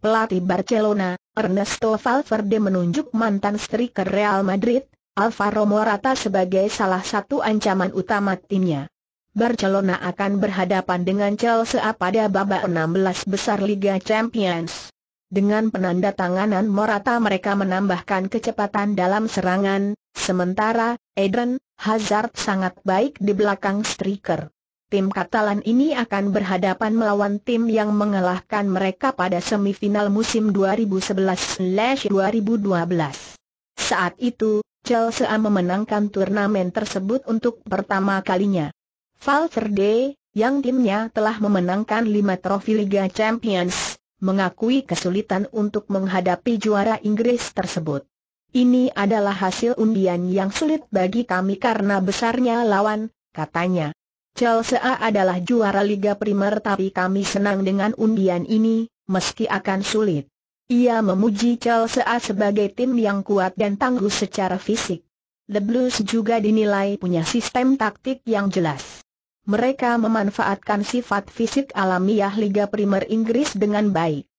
Pelatih Barcelona, Ernesto Valverde menunjuk mantan striker Real Madrid, Alvaro Morata sebagai salah satu ancaman utama timnya. Barcelona akan berhadapan dengan Chelsea pada babak 16 besar Liga Champions. Dengan penandatanganan Morata mereka menambahkan kecepatan dalam serangan, sementara Eden Hazard sangat baik di belakang striker tim Katalan ini akan berhadapan melawan tim yang mengalahkan mereka pada semifinal musim 2011-2012. Saat itu, Chelsea memenangkan turnamen tersebut untuk pertama kalinya. Valverde, yang timnya telah memenangkan 5 trofi Liga Champions, mengakui kesulitan untuk menghadapi juara Inggris tersebut. Ini adalah hasil undian yang sulit bagi kami karena besarnya lawan, katanya. Chelsea adalah juara Liga Primer tapi kami senang dengan undian ini, meski akan sulit. Ia memuji Chelsea sebagai tim yang kuat dan tangguh secara fisik. The Blues juga dinilai punya sistem taktik yang jelas. Mereka memanfaatkan sifat fisik alamiah Liga Primer Inggris dengan baik.